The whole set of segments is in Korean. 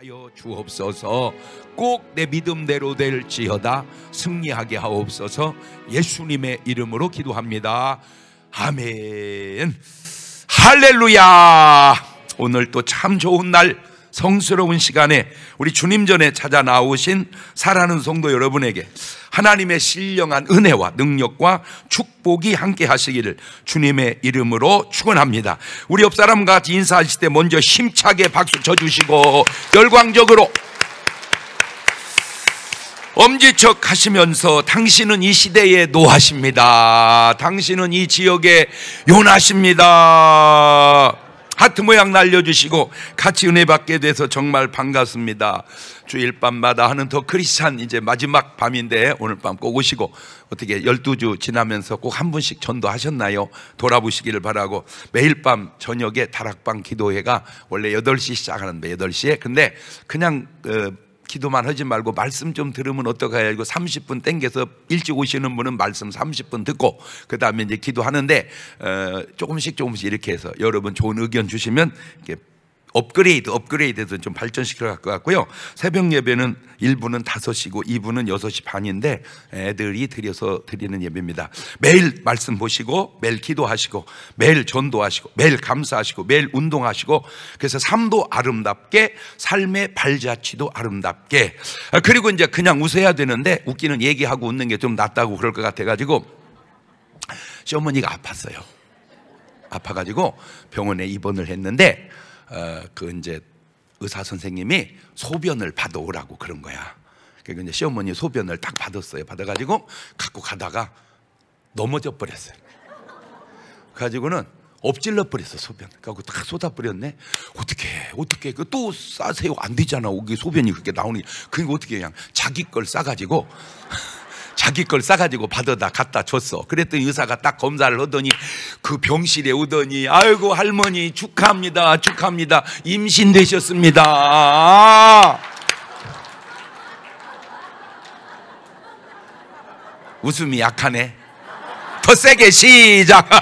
하여 주옵소서 꼭 내 믿음대로 될지어다 승리하게 하옵소서 예수님의 이름으로 기도합니다 아멘 할렐루야 오늘 또 참 좋은 날 성스러운 시간에 우리 주님 전에 찾아 나오신 사랑하는 성도 여러분에게 하나님의 신령한 은혜와 능력과 축복이 함께 하시기를 주님의 이름으로 축원합니다. 우리 옆 사람과 같이 인사하실 때 먼저 힘차게 박수 쳐 주시고 열광적으로 엄지척 하시면서 당신은 이 시대의 노하십니다. 당신은 이 지역의 요나십니다. 하트 모양 날려주시고 같이 은혜 받게 돼서 정말 반갑습니다. 주일 밤마다 하는 더 크리스찬 이제 마지막 밤인데 오늘 밤 꼭 오시고 어떻게 12주 지나면서 꼭 한 분씩 전도하셨나요? 돌아보시기를 바라고 매일 밤 저녁에 다락방 기도회가 원래 8시 시작하는데 8시에 근데 그냥 그 기도만 하지 말고 말씀 좀 들으면 어떡하냐고 30분 땡겨서 일찍 오시는 분은 말씀 30분 듣고 그 다음에 이제 기도하는데 어, 조금씩 조금씩 이렇게 해서 여러분 좋은 의견 주시면 이렇게 업그레이드, 업그레이드에서좀발전시켜갈 것 같고요. 새벽 예배는 1부는 5시고 2부는 6시 반인데 애들이 드려서 드리는 예배입니다. 매일 말씀 보시고, 매일 기도하시고, 매일 전도하시고, 매일 감사하시고, 매일 운동하시고, 그래서 삶도 아름답게, 삶의 발자취도 아름답게. 아, 그리고 이제 그냥 웃어야 되는데, 웃기는 얘기하고 웃는 게 좀 낫다고 그럴 것 같아가지고, 시어머니가 아팠어요. 아파가지고 병원에 입원을 했는데, 어, 그 이제 의사 선생님이 소변을 받아오라고 그런 거야. 그러니 이제 시어머니 소변을 딱 받았어요. 받아가지고 갖고 가다가 넘어져 버렸어요. 가지고는 엎질러 버렸어 소변. 그리고 그러니까 다 쏟아 버렸네. 어떻게 어떻게 그 또 싸세요 안 되잖아. 이기 소변이 그렇게 나오니. 그러니까 어떻게 그냥 자기 걸 싸가지고. 자기 걸 싸가지고 받아다 갖다 줬어. 그랬더니 의사가 딱 검사를 하더니 그 병실에 오더니 아이고 할머니 축하합니다. 축하합니다. 임신되셨습니다. 웃음이 약하네. 더 세게 시작.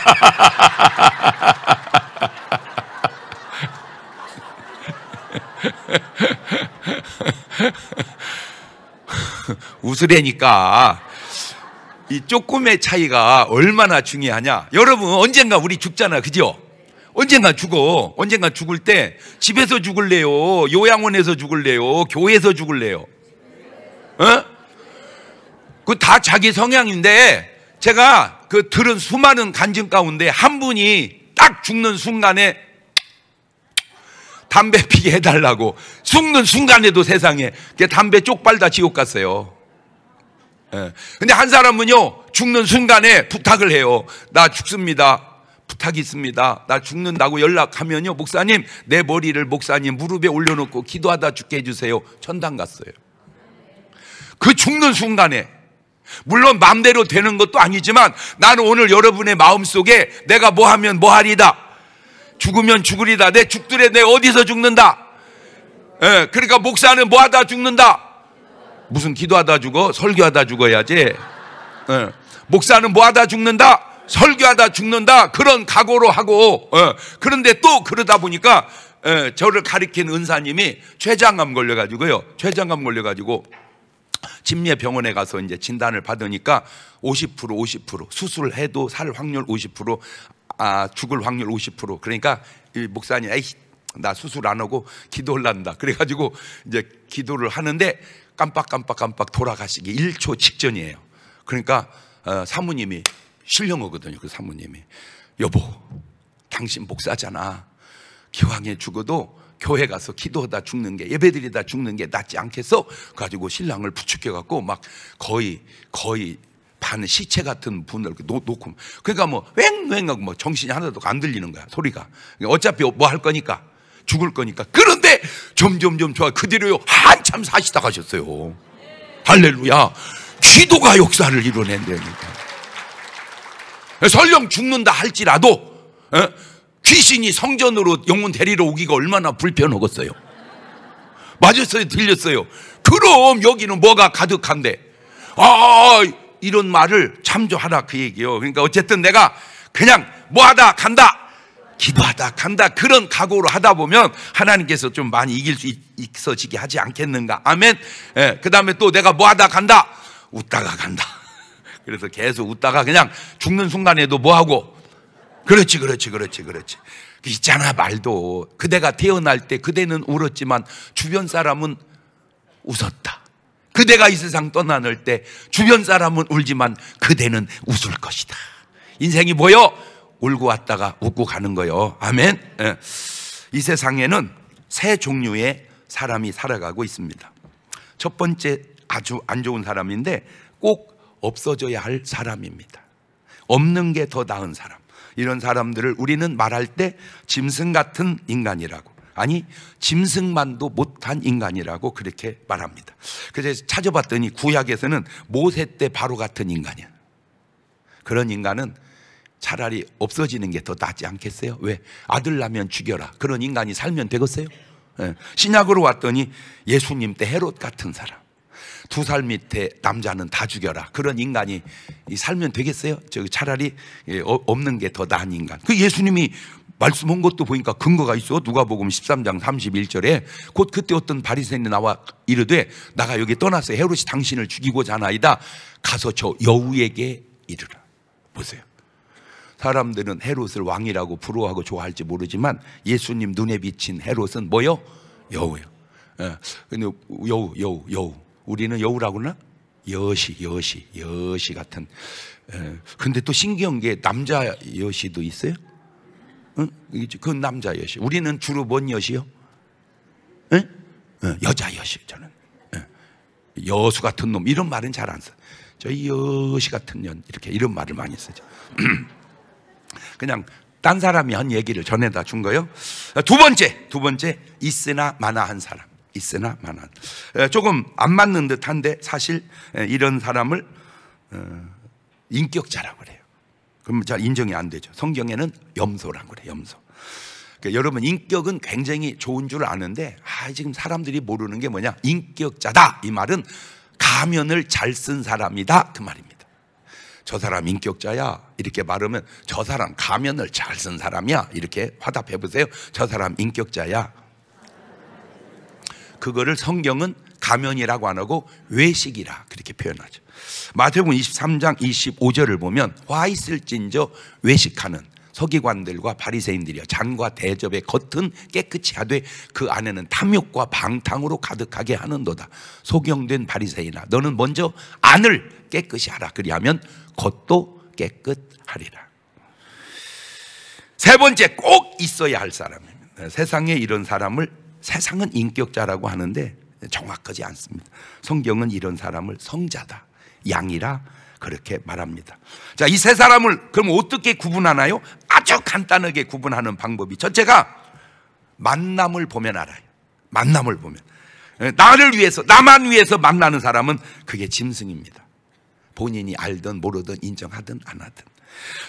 웃으래니까 이 조금의 차이가 얼마나 중요하냐. 여러분 언젠가 우리 죽잖아. 그죠? 언젠가 죽어. 언젠가 죽을 때 집에서 죽을래요? 요양원에서 죽을래요? 교회에서 죽을래요? 어? 그 다 자기 성향인데 제가 그 들은 수많은 간증 가운데 한 분이 딱 죽는 순간에 담배 피게 해달라고 죽는 순간에도 세상에 담배 쪽발다 지옥 갔어요. 예. 근데 한 사람은요, 죽는 순간에 부탁을 해요. 나 죽습니다. 부탁이 있습니다. 나 죽는다고 연락하면요, 목사님, 내 머리를 목사님 무릎에 올려놓고 기도하다 죽게 해주세요. 천당 갔어요. 그 죽는 순간에, 물론 마음대로 되는 것도 아니지만 나는 오늘 여러분의 마음 속에 내가 뭐 하면 뭐 하리다. 죽으면 죽으리다. 내 죽들에 내 어디서 죽는다. 예, 그러니까 목사는 뭐 하다 죽는다. 무슨 기도하다 죽어? 설교하다 죽어야지. 네. 목사는 뭐 하다 죽는다? 설교하다 죽는다. 그런 각오로 하고, 네. 그런데 또 그러다 보니까 예, 저를 가리킨 은사님이 췌장암 걸려가지고요. 췌장암 걸려가지고 집례 병원에 가서 이제 진단을 받으니까 50% 50% 수술해도 을살 확률 50% 아, 죽을 확률 50% 그러니까 이 목사님 에이 나 수술 안 하고 기도 를한다 그래가지고 이제 기도를 하는데 깜빡깜빡깜빡 돌아가시기 1초 직전이에요. 그러니까 어, 사모님이 실령어거든요. 그 사모님이 여보, 당신 목사잖아. 기왕에 죽어도 교회 가서 기도하다 죽는 게 예배드리다 죽는 게 낫지 않겠어? 가지고 신랑을 부축해 갖고 막 거의 거의 반 시체 같은 분을 놓, 놓고 그러니까 뭐웽왱하고뭐 정신이 하나도 안 들리는 거야 소리가 어차피 뭐 할 거니까 죽을 거니까. 그런데 점점점 좋아. 그뒤로요 한참 사시다 가셨어요. 할렐루야. 기도가 역사를 이뤄낸다니까. 예, 설령 죽는다 할지라도 예, 귀신이 성전으로 영혼 데리러 오기가 얼마나 불편하겠어요. 맞았어요? 들렸어요? 그럼 여기는 뭐가 가득한데? 아, 이런 말을 참조하라 그 얘기요. 그러니까 어쨌든 내가 그냥 뭐 하다 간다. 기도하다 간다 그런 각오로 하다 보면 하나님께서 좀 많이 이길 수 있어지게 하지 않겠는가 아멘 예, 그 다음에 또 내가 뭐 하다 간다 웃다가 간다 그래서 계속 웃다가 그냥 죽는 순간에도 뭐 하고 그렇지 그렇지 그렇지 그렇지 그 있잖아 말도 그대가 태어날 때 그대는 울었지만 주변 사람은 웃었다 그대가 이 세상 떠나는 때 주변 사람은 울지만 그대는 웃을 것이다 인생이 뭐요? 울고 왔다가 웃고 가는 거예요. 아멘. 예. 이 세상에는 세 종류의 사람이 살아가고 있습니다. 첫 번째 아주 안 좋은 사람인데 꼭 없어져야 할 사람입니다. 없는 게 더 나은 사람. 이런 사람들을 우리는 말할 때 짐승 같은 인간이라고 아니 짐승만도 못한 인간이라고 그렇게 말합니다. 그래서 찾아봤더니 구약에서는 모세 때 바로 같은 인간이야. 그런 인간은 차라리 없어지는 게 더 낫지 않겠어요? 왜? 아들 나면 죽여라. 그런 인간이 살면 되겠어요? 예. 신약으로 왔더니 예수님 때 헤롯 같은 사람. 두 살 밑에 남자는 다 죽여라. 그런 인간이 살면 되겠어요? 저기 차라리 예, 어, 없는 게 더 나은 인간. 그 예수님이 말씀한 것도 보니까 근거가 있어. 누가보음 13장 31절에 곧 그때 어떤 바리새인이 나와 이르되 나가 여기 떠나서 헤롯이 당신을 죽이고자 하나이다. 가서 저 여우에게 이르라. 보세요. 사람들은 헤롯을 왕이라고 부러워하고 좋아할지 모르지만 예수님 눈에 비친 헤롯은 뭐요? 여우요. 예. 근데 여우, 여우, 여우. 우리는 여우라고 나 여시, 여시, 여시 같은. 예. 근데 또 신기한 게 남자 여시도 있어요? 응? 그건 남자 여시. 우리는 주로 뭔 여시요? 예? 여자 여시, 저는. 예. 여수 같은 놈, 이런 말은 잘 안 써. 저희 여시 같은 년, 이렇게 이런 말을 많이 쓰죠. 그냥 딴 사람이 한 얘기를 전해다 준 거예요. 어, 두 번째, 두 번째 있으나 마나한 사람. 있으나 마나 어, 조금 안 맞는 듯한데 사실 이런 사람을 어, 인격자라고 그래요. 그럼 잘 인정이 안 되죠. 성경에는 염소라고 그래, 염소. 그러니까 여러분 인격은 굉장히 좋은 줄 아는데 아, 지금 사람들이 모르는 게 뭐냐? 인격자다. 이 말은 가면을 잘 쓴 사람이다. 그 말입니다. 저 사람 인격자야 이렇게 말하면 저 사람 가면을 잘 쓴 사람이야 이렇게 화답해 보세요. 저 사람 인격자야. 그거를 성경은 가면이라고 안 하고 외식이라 그렇게 표현하죠. 마태복음 23장 25절을 보면 화 있을진저 외식하는 서기관들과 바리새인들이여 잔과 대접의 겉은 깨끗이 하되 그 안에는 탐욕과 방탕으로 가득하게 하는도다. 소경된 바리새인아 너는 먼저 안을 깨끗이 하라 그리하면 것도 깨끗하리라. 세 번째 꼭 있어야 할 사람입니다. 세상에 이런 사람을 세상은 인격자라고 하는데 정확하지 않습니다. 성경은 이런 사람을 성자다, 양이라 그렇게 말합니다. 자, 이 세 사람을 그럼 어떻게 구분하나요? 아주 간단하게 구분하는 방법이 첫째가 만남을 보면 알아요. 만남을 보면 나를 위해서 나만 위해서 만나는 사람은 그게 짐승입니다. 본인이 알든 모르든 인정하든 안 하든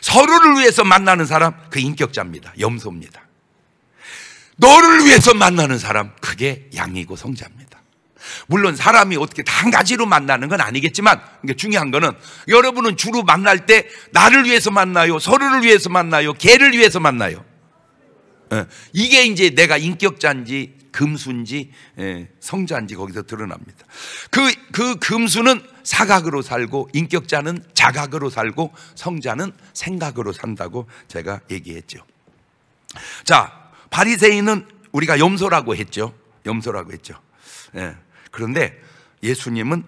서로를 위해서 만나는 사람 그 인격자입니다. 염소입니다. 너를 위해서 만나는 사람 그게 양이고 성자입니다. 물론 사람이 어떻게 한 가지로 만나는 건 아니겠지만 그러니까 중요한 거는 여러분은 주로 만날 때 나를 위해서 만나요, 서로를 위해서 만나요, 개를 위해서 만나요. 예, 이게 이제 내가 인격자인지 금수인지 예, 성자인지 거기서 드러납니다. 그, 그 금수는 사각으로 살고 인격자는 자각으로 살고 성자는 생각으로 산다고 제가 얘기했죠. 자, 바리새인은 우리가 염소라고 했죠. 염소라고 했죠. 예. 그런데 예수님은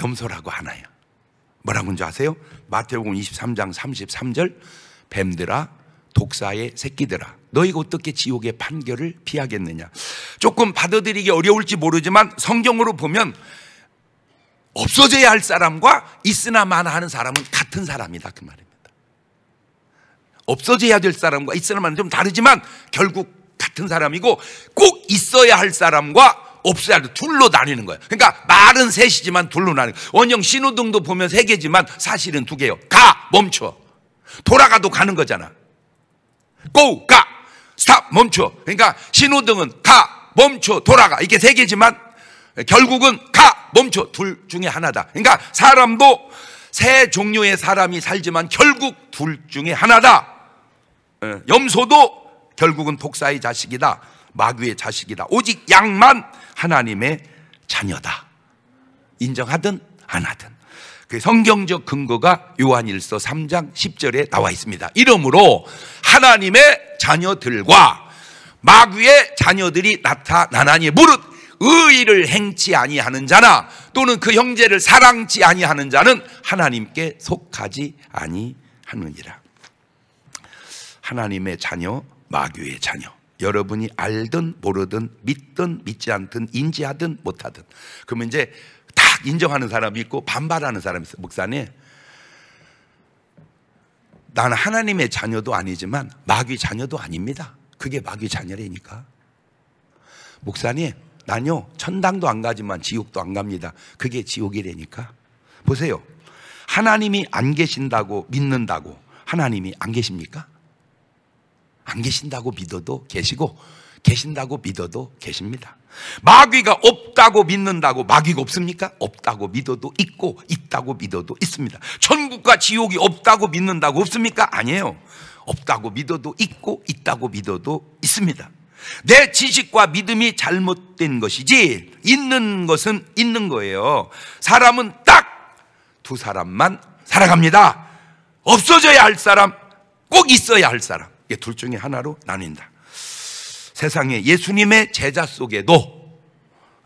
염소라고 하나요. 뭐라고 인지 아세요? 마태복음 23장 33절 뱀들아 독사의 새끼들아 너희가 어떻게 지옥의 판결을 피하겠느냐 조금 받아들이기 어려울지 모르지만 성경으로 보면 없어져야 할 사람과 있으나 마나 하는 사람은 같은 사람이다 그 말입니다 없어져야 될 사람과 있으나 마나 좀 다르지만 결국 같은 사람이고 꼭 있어야 할 사람과 없어야 돼. 둘로 나뉘는 거예요. 그러니까 말은 셋이지만 둘로 나뉘는 거예요. 원형 신호등도 보면 세 개지만 사실은 두 개요. 가! 멈춰! 돌아가도 가는 거잖아. 고, 가, 스탑, 멈춰. 그러니까 신호등은 가, 멈춰, 돌아가. 이게 세 개지만 결국은 가, 멈춰. 둘 중에 하나다. 그러니까 사람도 세 종류의 사람이 살지만 결국 둘 중에 하나다. 예, 염소도 결국은 독사의 자식이다. 마귀의 자식이다. 오직 양만 하나님의 자녀다. 인정하든 안 하든. 그 성경적 근거가 요한일서 3장 10절에 나와 있습니다. 이러므로 하나님의 자녀들과 마귀의 자녀들이 나타나나니 무릇 의의를 행치 아니하는 자나 또는 그 형제를 사랑치 아니하는 자는 하나님께 속하지 아니하느니라. 하나님의 자녀, 마귀의 자녀. 여러분이 알든 모르든 믿든 믿지 않든 인지하든 못하든 그러면 이제 인정하는 사람이 있고 반발하는 사람이 있어요. 목사님, 나는 하나님의 자녀도 아니지만 마귀 자녀도 아닙니다. 그게 마귀 자녀라니까. 목사님, 나요 천당도 안 가지만 지옥도 안 갑니다. 그게 지옥이라니까. 보세요. 하나님이 안 계신다고 믿는다고 하나님이 안 계십니까? 안 계신다고 믿어도 계시고, 계신다고 믿어도 계십니다. 마귀가 없다고 믿는다고 마귀가 없습니까? 없다고 믿어도 있고 있다고 믿어도 있습니다. 천국과 지옥이 없다고 믿는다고 없습니까? 아니에요. 없다고 믿어도 있고 있다고 믿어도 있습니다. 내 지식과 믿음이 잘못된 것이지 있는 것은 있는 거예요. 사람은 딱 두 사람만 살아갑니다. 없어져야 할 사람, 꼭 있어야 할 사람. 이게 둘 중에 하나로 나뉜다. 세상에 예수님의 제자 속에도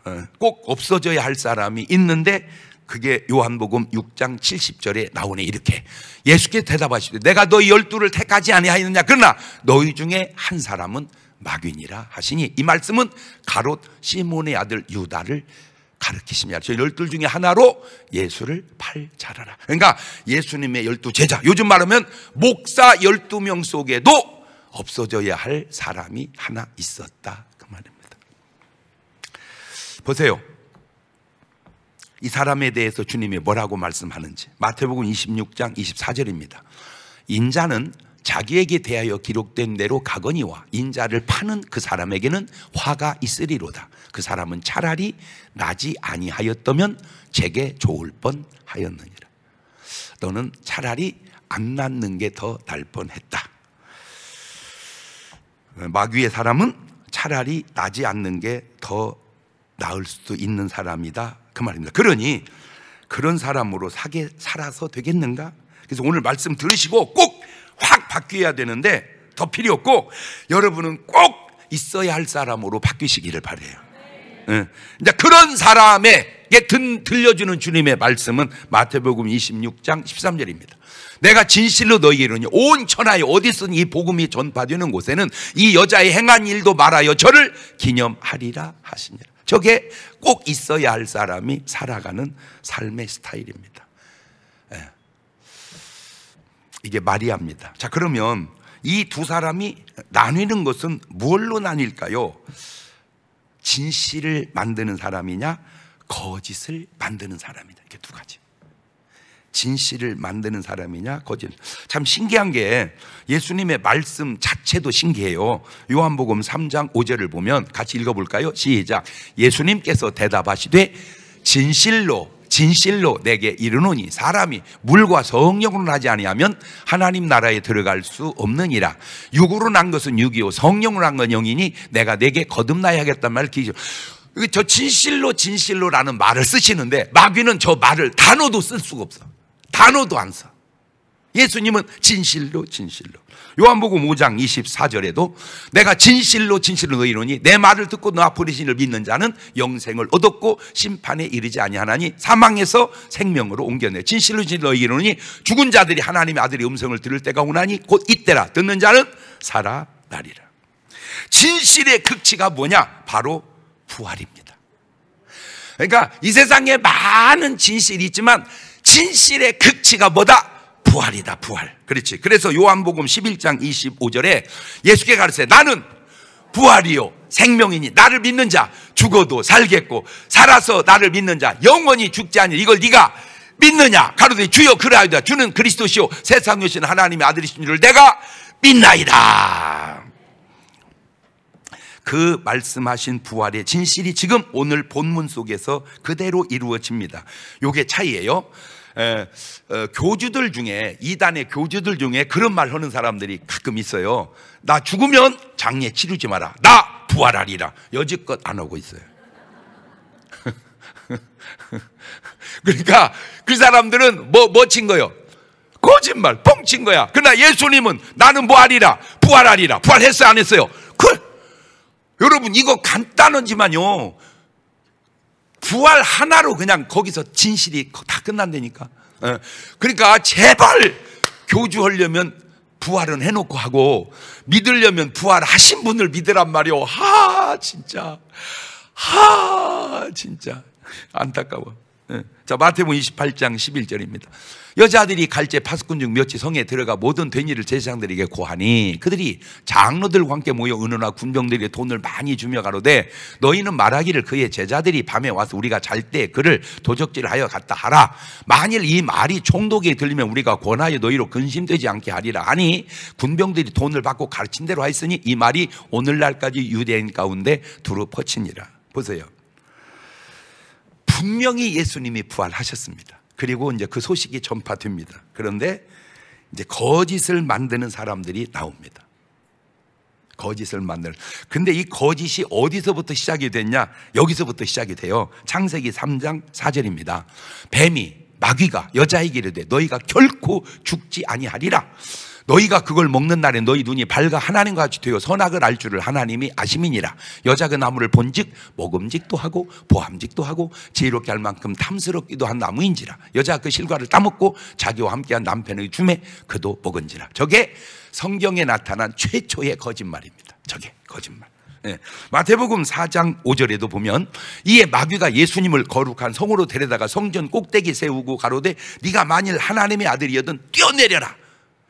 어, 꼭 없어져야 할 사람이 있는데 그게 요한복음 6장 70절에 나오네 이렇게 예수께 대답하시되 내가 너희 열두를 택하지 아니하였느냐 그러나 너희 중에 한 사람은 마귀니라 하시니 이 말씀은 가롯 시몬의 아들 유다를 가르키십니다. 저 열둘 중에 하나로 예수를 팔자라라. 그러니까 예수님의 열두 제자. 요즘 말하면 목사 열두 명 속에도 없어져야 할 사람이 하나 있었다. 그 말입니다. 보세요. 이 사람에 대해서 주님이 뭐라고 말씀하는지. 마태복음 26장 24절입니다. 인자는 자기에게 대하여 기록된 대로 가거니와 인자를 파는 그 사람에게는 화가 있으리로다. 그 사람은 차라리 나지 아니하였다면 제게 좋을 뻔 하였느니라. 너는 차라리 안 낳는 게 더날 뻔했다. 마귀의 사람은 차라리 나지 않는 게 더 나을 수도 있는 사람이다. 그 말입니다. 그러니 그런 사람으로 사게 살아서 되겠는가? 그래서 오늘 말씀 들으시고 꼭 확 바뀌어야 되는데 더 필요 없고 여러분은 꼭 있어야 할 사람으로 바뀌시기를 바래요. 네. 네. 그런 사람의 예, 든, 들려주는 주님의 말씀은 마태복음 26장 13절입니다. 내가 진실로 너희 이르니 온 천하에 어디선 이 복음이 전파되는 곳에는 이 여자의 행한 일도 말하여 저를 기념하리라 하시니라. 저게 꼭 있어야 할 사람이 살아가는 삶의 스타일입니다. 예. 이게 마리아입니다. 자, 그러면 이 두 사람이 나뉘는 것은 무로 나뉠까요? 진실을 만드는 사람이냐? 거짓을 만드는 사람이다. 이렇게 두 가지. 진실을 만드는 사람이냐 거짓. 참 신기한 게 예수님의 말씀 자체도 신기해요. 요한복음 3장 5절을 보면 같이 읽어볼까요? 시작. 예수님께서 대답하시되 진실로 진실로 내게 이르노니 사람이 물과 성령으로 나지 아니하면 하나님 나라에 들어갈 수 없느니라 육으로 난 것은 육이요 성령으로 난 건 영이니 내가 내게 거듭나야 하겠단 말을 기죠. 저 진실로 진실로라는 말을 쓰시는데 마귀는 저 말을 단어도 쓸 수가 없어. 단어도 안 써. 예수님은 진실로 진실로. 요한복음 5장 24절에도 내가 진실로 진실로 너희로니 내 말을 듣고 너 아프리신을 믿는 자는 영생을 얻었고 심판에 이르지 아니하나니 사망에서 생명으로 옮겨내 진실로 진실로 너희로니 죽은 자들이 하나님의 아들의 음성을 들을 때가 오나니 곧 이때라 듣는 자는 살아나리라 진실의 극치가 뭐냐 바로 부활입니다. 그러니까 이 세상에 많은 진실이 있지만 진실의 극치가 뭐다? 부활이다, 부활. 그렇지. 그래서 요한복음 11장 25절에 예수께 가르쳐 나는 부활이요. 생명이니 나를 믿는 자 죽어도 살겠고 살아서 나를 믿는 자 영원히 죽지 아니 이걸 네가 믿느냐 가로되 주여 그러하이다 주는 그리스도시요 세상 여신 하나님의 아들이신 줄을 내가 믿나이다 그 말씀하신 부활의 진실이 지금 오늘 본문 속에서 그대로 이루어집니다. 요게 차이예요. 에, 어, 교주들 중에 이단의 교주들 중에 그런 말 하는 사람들이 가끔 있어요. 나 죽으면 장례 치르지 마라. 나 부활하리라. 여지껏 안 하고 있어요. 그러니까 그 사람들은 뭐뭐친 거요? 거짓말 뻥친 거야. 그러나 예수님은 나는 뭐하리라 부활하리라 부활했어요 안 했어요? 여러분, 이거 간단하지만요. 부활 하나로 그냥 거기서 진실이 다 끝난다니까. 예. 그러니까 제발 교주하려면 부활은 해놓고 하고 믿으려면 부활하신 분을 믿으란 말이오. 하 진짜 하 진짜 안타까워. 예. 자, 마태복음 28장 11절입니다. 여자들이 갈제 파수꾼 중 몇이 성에 들어가 모든 된 일을 제사장들에게 고하니 그들이 장로들과 함께 모여 은어나 군병들에게 돈을 많이 주며 가로되 너희는 말하기를 그의 제자들이 밤에 와서 우리가 잘 때 그를 도적질하여 갔다 하라 만일 이 말이 총독에 들리면 우리가 권하여 너희로 근심되지 않게 하리라 하니 군병들이 돈을 받고 가르친 대로 하였으니 이 말이 오늘날까지 유대인 가운데 두루 퍼치니라 보세요 분명히 예수님이 부활하셨습니다. 그리고 이제 그 소식이 전파됩니다. 그런데 이제 거짓을 만드는 사람들이 나옵니다. 거짓을 만들. 근데 이 거짓이 어디서부터 시작이 됐냐? 여기서부터 시작이 돼요. 창세기 3장 4절입니다. 뱀이 마귀가 여자에게 이르되 너희가 결코 죽지 아니하리라. 너희가 그걸 먹는 날에 너희 눈이 밝아 하나님과 같이 되어 선악을 알 줄을 하나님이 아심이니라. 여자 그 나무를 본즉 먹음직도 하고 보함직도 하고 지혜롭게 할 만큼 탐스럽기도 한 나무인지라. 여자 그 실과를 따먹고 자기와 함께한 남편의 줌에 그도 먹은지라. 저게 성경에 나타난 최초의 거짓말입니다. 저게 거짓말. 예. 마태복음 4장 5절에도 보면 이에 마귀가 예수님을 거룩한 성으로 데려다가 성전 꼭대기 세우고 가로되 네가 만일 하나님의 아들이여든 뛰어내려라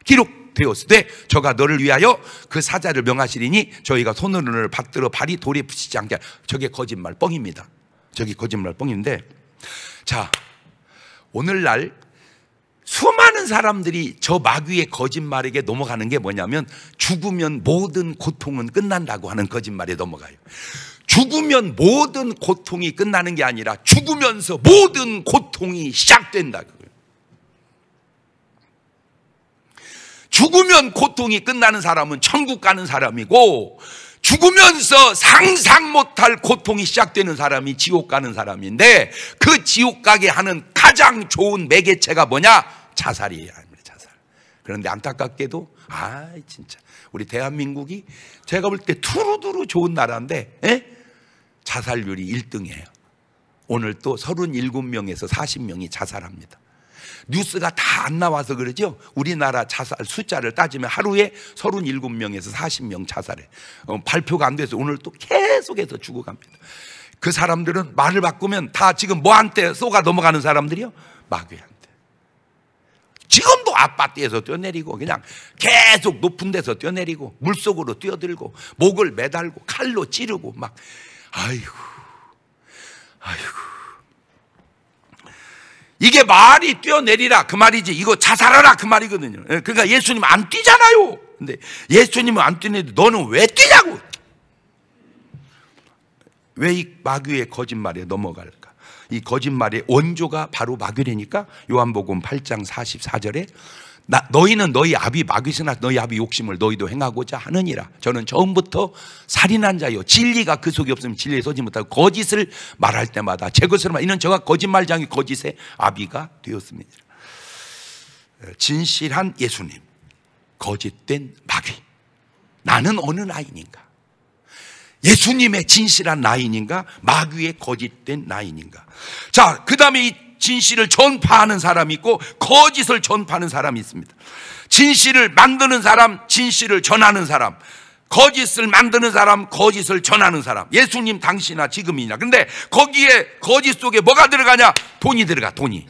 기록 되었을 때 네, 저가 너를 위하여 그 사자를 명하시리니 저희가 손으로를 받들어 발이 돌에 붙이지 않게 저게 거짓말 뻥입니다. 저게 거짓말 뻥인데 자 오늘날 수많은 사람들이 저 마귀의 거짓말에게 넘어가는 게 뭐냐면 죽으면 모든 고통은 끝난다고 하는 거짓말에 넘어가요. 죽으면 모든 고통이 끝나는 게 아니라 죽으면서 모든 고통이 시작된다고. 죽으면 고통이 끝나는 사람은 천국 가는 사람이고 죽으면서 상상 못할 고통이 시작되는 사람이 지옥 가는 사람인데 그 지옥 가게 하는 가장 좋은 매개체가 뭐냐? 자살이에요. 자살. 그런데 안타깝게도 아 진짜 우리 대한민국이 제가 볼 때 두루두루 좋은 나라인데 에? 예? 자살률이 1등이에요. 오늘 또 37명에서 40명이 자살합니다. 뉴스가 다 안 나와서 그러죠. 우리나라 자살 숫자를 따지면 하루에 37명에서 40명 자살해. 어, 발표가 안 돼서 오늘 또 계속해서 죽어갑니다. 그 사람들은 말을 바꾸면 다 지금 뭐한테 쏘가 넘어가는 사람들이요? 마귀한테. 지금도 아파트에서 뛰어내리고 그냥 계속 높은 데서 뛰어내리고 물속으로 뛰어들고 목을 매달고 칼로 찌르고 막 아이고 아이고 이게 말이 뛰어내리라 그 말이지 이거 자살하라 그 말이거든요. 예, 그러니까 예수님 안 뛰잖아요. 근데 예수님은 안 뛰는데 너는 왜 뛰냐고. 왜 이 마귀의 거짓말에 넘어갈까? 이 거짓말의 원조가 바로 마귀라니까 요한복음 8장 44절에 나, 너희는 너희 아비 마귀스나 너희 아비 욕심을 너희도 행하고자 하느니라. 저는 처음부터 살인한 자요. 진리가 그 속에 없으면 진리에 서지 못하고 거짓을 말할 때마다 제 것으로 말, 이는 저가 거짓말장이 거짓의 아비가 되었습니다. 진실한 예수님, 거짓된 마귀. 나는 어느 라인인가? 예수님의 진실한 라인인가? 마귀의 거짓된 라인인가? 자, 그 다음에 이 진실을 전파하는 사람이 있고 거짓을 전파하는 사람이 있습니다. 진실을 만드는 사람, 진실을 전하는 사람. 거짓을 만드는 사람, 거짓을 전하는 사람. 예수님 당시나 지금이나. 근데 거기에 거짓 속에 뭐가 들어가냐? 돈이 들어가, 돈이.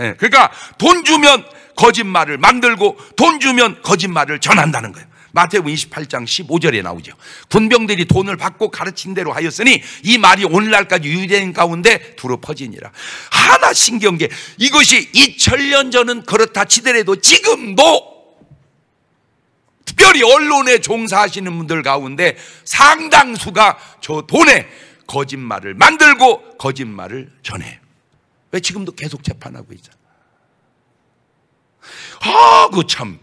예, 그러니까 돈 주면 거짓말을 만들고 돈 주면 거짓말을 전한다는 거예요. 마태복음 28장 15절에 나오죠. 군병들이 돈을 받고 가르친 대로 하였으니 이 말이 오늘날까지 유대인 가운데 두루 퍼지니라. 하나 신기한 게 이것이 2000년 전은 그렇다 치더라도 지금도 특별히 언론에 종사하시는 분들 가운데 상당수가 저 돈에 거짓말을 만들고 거짓말을 전해요. 왜 지금도 계속 재판하고 있잖아. 아, 그 참.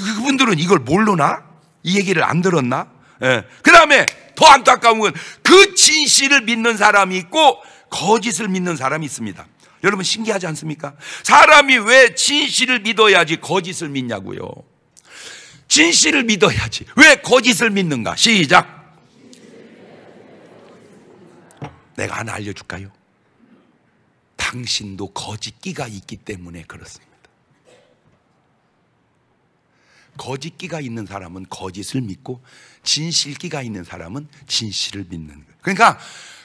그분들은 이걸 모르나? 이 얘기를 안 들었나? 예. 그 다음에 더 안타까운 건 그 진실을 믿는 사람이 있고 거짓을 믿는 사람이 있습니다. 여러분 신기하지 않습니까? 사람이 왜 진실을 믿어야지 거짓을 믿냐고요. 진실을 믿어야지. 왜 거짓을 믿는가? 시작. 내가 하나 알려줄까요? 당신도 거짓기가 있기 때문에 그렇습니다. 거짓기가 있는 사람은 거짓을 믿고 진실기가 있는 사람은 진실을 믿는 거예요. 그러니까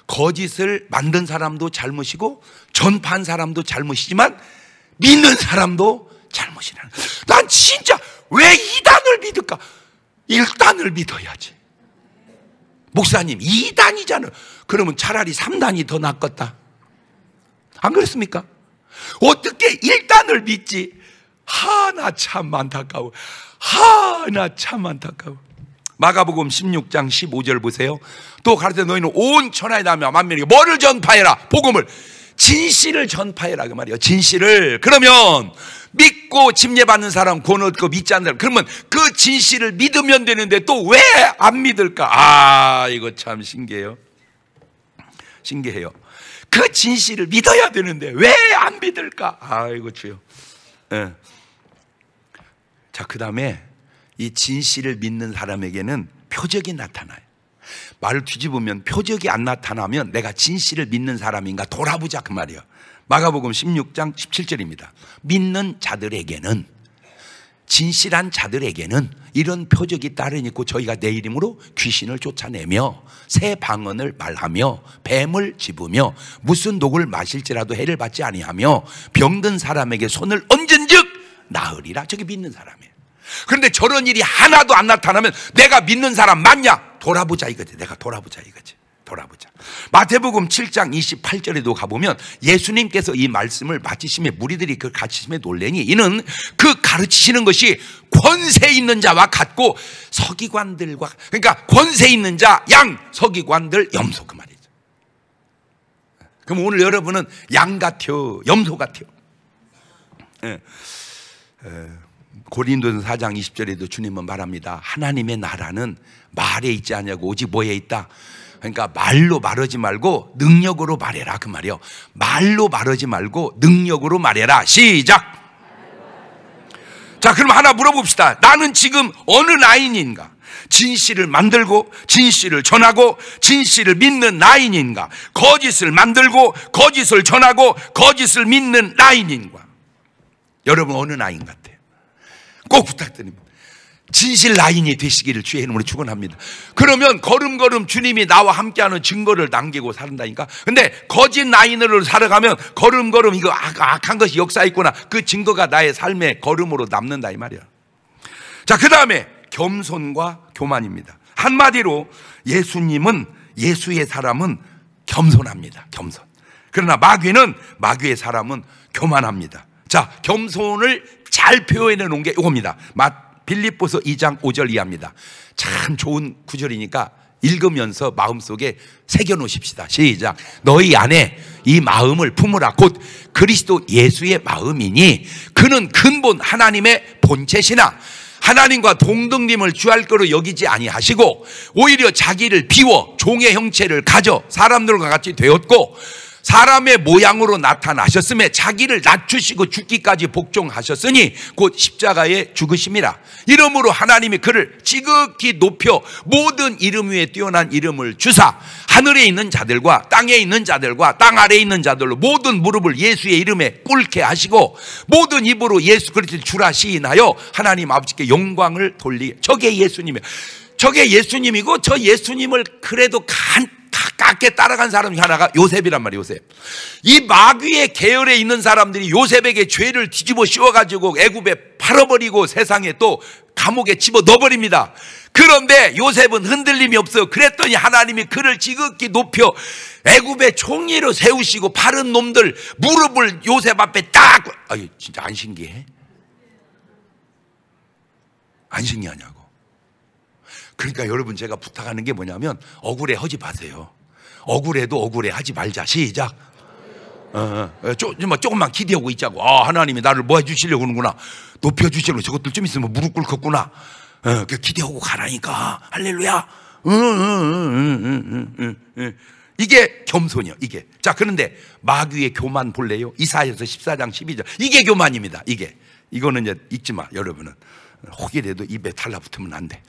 거짓을 만든 사람도 잘못이고 전파한 사람도 잘못이지만 믿는 사람도 잘못이라는. 난 진짜 왜 이단을 믿을까? 일단을 믿어야지. 목사님, 이단이잖아. 그러면 차라리 삼단이더 낫겠다. 안 그렇습니까? 어떻게 일단을 믿지? 하나 참 안타까워. 하나 참 안타까워. 마가복음 16장 15절 보세요. 또 가르쳐 너희는 온 천하에 다며 만민에게 뭐를 전파해라? 복음을 진실을 전파해라 그 말이에요. 진실을 그러면 믿고 침례받는 사람 권 얻고 믿지 않는 사람 그러면 그 진실을 믿으면 되는데 또 왜 안 믿을까? 아 이거 참 신기해요. 신기해요. 그 진실을 믿어야 되는데 왜 안 믿을까? 아이고 주여. 예. 자, 그 다음에 이 진실을 믿는 사람에게는 표적이 나타나요. 말을 뒤집으면 표적이 안 나타나면 내가 진실을 믿는 사람인가 돌아보자 그말이요 마가복음 16장 17절입니다. 믿는 자들에게는 진실한 자들에게는 이런 표적이 따르니 고 저희가 내 이름으로 귀신을 쫓아내며 새 방언을 말하며 뱀을 집으며 무슨 녹을 마실지라도 해를 받지 아니하며 병든 사람에게 손을 얹은즉 나으리라 저게 믿는 사람이에요. 그런데 저런 일이 하나도 안 나타나면 내가 믿는 사람 맞냐? 돌아보자 이거지. 내가 돌아보자 이거지. 돌아보자. 마태복음 7장 28절에도 가보면 예수님께서 이 말씀을 마치심에 무리들이 그가치심에 놀래니 이는 그 가르치시는 것이 권세 있는 자와 같고 서기관들과 그러니까 권세 있는 자, 양, 서기관들, 염소 그 말이죠. 그럼 오늘 여러분은 양 같아요? 염소 같아요? 예. 예. 고린도전서 4장 20절에도 주님은 말합니다. 하나님의 나라는 말에 있지 아니고 오직 뭐에 있다. 그러니까 말로 말하지 말고 능력으로 말해라 그 말이요. 말로 말하지 말고 능력으로 말해라. 시작. 자, 그럼 하나 물어봅시다. 나는 지금 어느 라인인가? 진실을 만들고 진실을 전하고 진실을 믿는 라인인가? 거짓을 만들고 거짓을 전하고 거짓을 믿는 라인인가? 여러분 어느 라인 같아? 꼭 부탁드립니다. 진실 라인이 되시기를 주의 이름으로 축원합니다. 그러면 걸음걸음 주님이 나와 함께하는 증거를 남기고 산다니까. 근데 거짓 라인으로 살아가면 걸음걸음 이거 악, 한 것이 역사 있구나. 그 증거가 나의 삶의 걸음으로 남는다 이 말이야. 자, 그다음에 겸손과 교만입니다. 한마디로 예수님은 예수의 사람은 겸손합니다. 겸손. 그러나 마귀는 마귀의 사람은 교만합니다. 자, 겸손을 잘 표현해 놓은 게 이겁니다. 빌립보서 2장 5절 이하입니다. 참 좋은 구절이니까 읽으면서 마음속에 새겨 놓으십시다. 시작. 너희 안에 이 마음을 품으라. 곧 그리스도 예수의 마음이니 그는 근본 하나님의 본체시나 하나님과 동등님을 주할 거로 여기지 아니하시고 오히려 자기를 비워 종의 형체를 가져 사람들과 같이 되었고 사람의 모양으로 나타나셨음에 자기를 낮추시고 죽기까지 복종하셨으니 곧 십자가에 죽으심이라. 이름으로 하나님이 그를 지극히 높여 모든 이름 위에 뛰어난 이름을 주사 하늘에 있는 자들과 땅에 있는 자들과 땅 아래에 있는 자들로 모든 무릎을 예수의 이름에 꿇게 하시고 모든 입으로 예수 그리스도 주라 시인하여 하나님 아버지께 영광을 돌리게. 저게 예수님이에요. 저게 예수님이고 저 예수님을 그래도 간 깎게 따라간 사람 하나가 요셉이란 말이에요, 요셉. 이 마귀의 계열에 있는 사람들이 요셉에게 죄를 뒤집어 씌워가지고 애굽에 팔아버리고 세상에 또 감옥에 집어 넣어버립니다. 그런데 요셉은 흔들림이 없어. 그랬더니 하나님이 그를 지극히 높여 애굽의 총리로 세우시고 파른 놈들 무릎을 요셉 앞에 딱. 아유 진짜 안 신기해? 안 신기하냐고. 그러니까 여러분 제가 부탁하는 게 뭐냐면 억울해 하지 마세요. 억울해도 억울해 하지 말자. 시작. 어, 어. 조, 조금만 기대하고 있자고. 아, 하나님이 나를 뭐 해주시려고 하는구나. 높여주시려고 저것들 좀 있으면 무릎 꿇을 구나 어, 그 기대하고 가라니까. 할렐루야. 이게 겸손이요. 이게. 자, 그런데 마귀의 교만 볼래요? 이사에서 14장 12절. 이게 교만입니다. 이게. 이거는 이제 잊지 마, 여러분은. 혹이라도 입에 달라붙으면 안 돼.